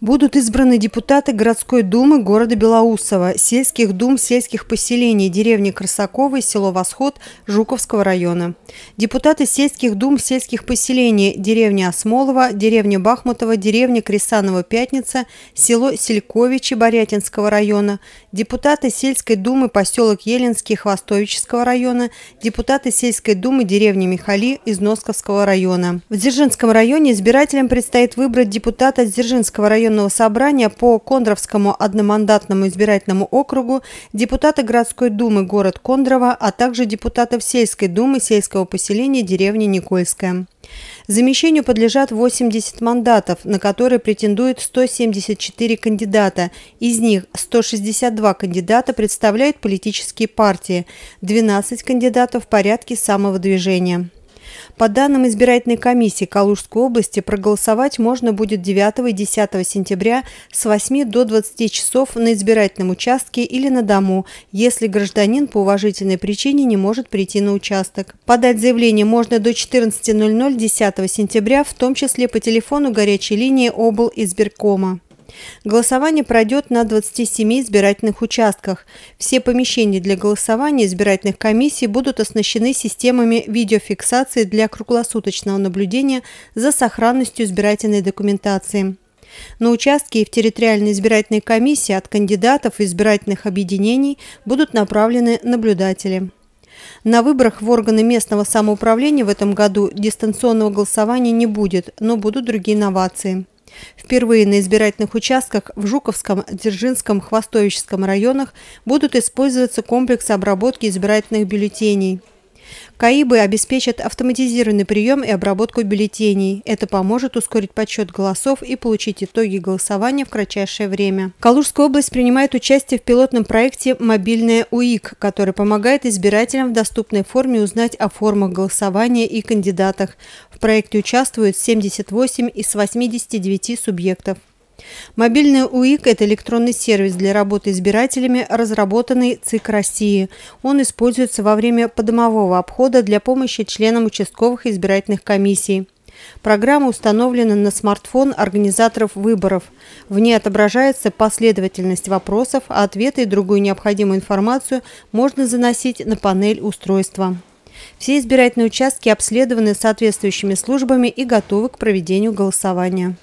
Будут избраны депутаты городской думы города Белоусово, сельских дум сельских поселений деревни и село Восход Жуковского района. Депутаты сельских дум сельских поселений деревни Осмолова, деревни Бахмутова, деревни Кресанова Пятница, село Сельковичи Борятинского района, депутаты сельской думы поселок Еленский Хвостовического района, депутаты сельской думы деревни Михали из Носковского района. В Дзержинском районе избирателям предстоит выбрать депутата Дзержинского района военного собрания по Кондровскому одномандатному избирательному округу, депутаты городской думы город Кондрово, а также депутатов сельской думы сельского поселения деревни Никольская. Замещению подлежат 80 мандатов, на которые претендуют 174 кандидата. Из них 162 кандидата представляют политические партии, 12 кандидатов в порядке самовыдвижения. По данным избирательной комиссии Калужской области, проголосовать можно будет 9 и 10 сентября с 8 до 20 часов на избирательном участке или на дому, если гражданин по уважительной причине не может прийти на участок. Подать заявление можно до 14.00 10 сентября, в том числе по телефону горячей линии обл. избиркома. Голосование пройдет на 27 избирательных участках. Все помещения для голосования избирательных комиссий будут оснащены системами видеофиксации для круглосуточного наблюдения за сохранностью избирательной документации. На участке и в территориальной избирательной комиссии от кандидатов и избирательных объединений будут направлены наблюдатели. На выборах в органы местного самоуправления в этом году дистанционного голосования не будет, но будут другие новации. Впервые на избирательных участках в Жуковском, Дзержинском, Хвостовическом районах будут использоваться комплексы обработки избирательных бюллетеней – КАИБы обеспечат автоматизированный прием и обработку бюллетеней. Это поможет ускорить подсчет голосов и получить итоги голосования в кратчайшее время. Калужская область принимает участие в пилотном проекте «Мобильная УИК», который помогает избирателям в доступной форме узнать о формах голосования и кандидатах. В проекте участвуют 78 из 89 субъектов. Мобильный УИК – это электронный сервис для работы избирателями, разработанный ЦИК России. Он используется во время подомового обхода для помощи членам участковых избирательных комиссий. Программа установлена на смартфон организаторов выборов. В ней отображается последовательность вопросов, а ответы и другую необходимую информацию можно заносить на панель устройства. Все избирательные участки обследованы соответствующими службами и готовы к проведению голосования.